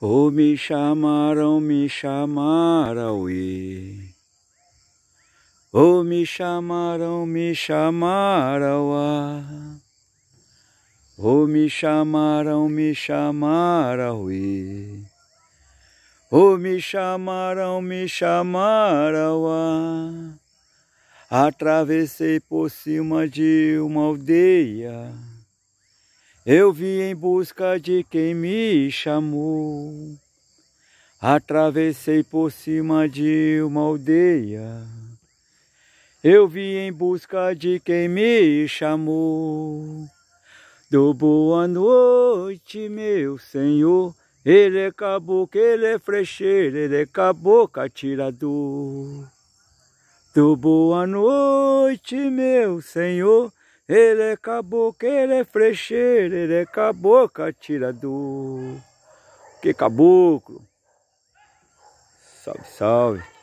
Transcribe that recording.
O me chamaram, me chamaram e O me chamaram, me chamaram a O me chamaram, me chamaram e O me chamaram, me chamaram a Atravessei por cima de uma aldeia eu vi em busca de quem me chamou. Atravessei por cima de uma aldeia. Eu vi em busca de quem me chamou. Do boa noite, meu senhor. Ele é caboclo, ele é frecheiro, ele é caboclo atirador. Do boa noite, meu senhor. Ele é caboclo, ele é frecheiro, ele é caboclo atirador. Que caboclo! Salve, salve!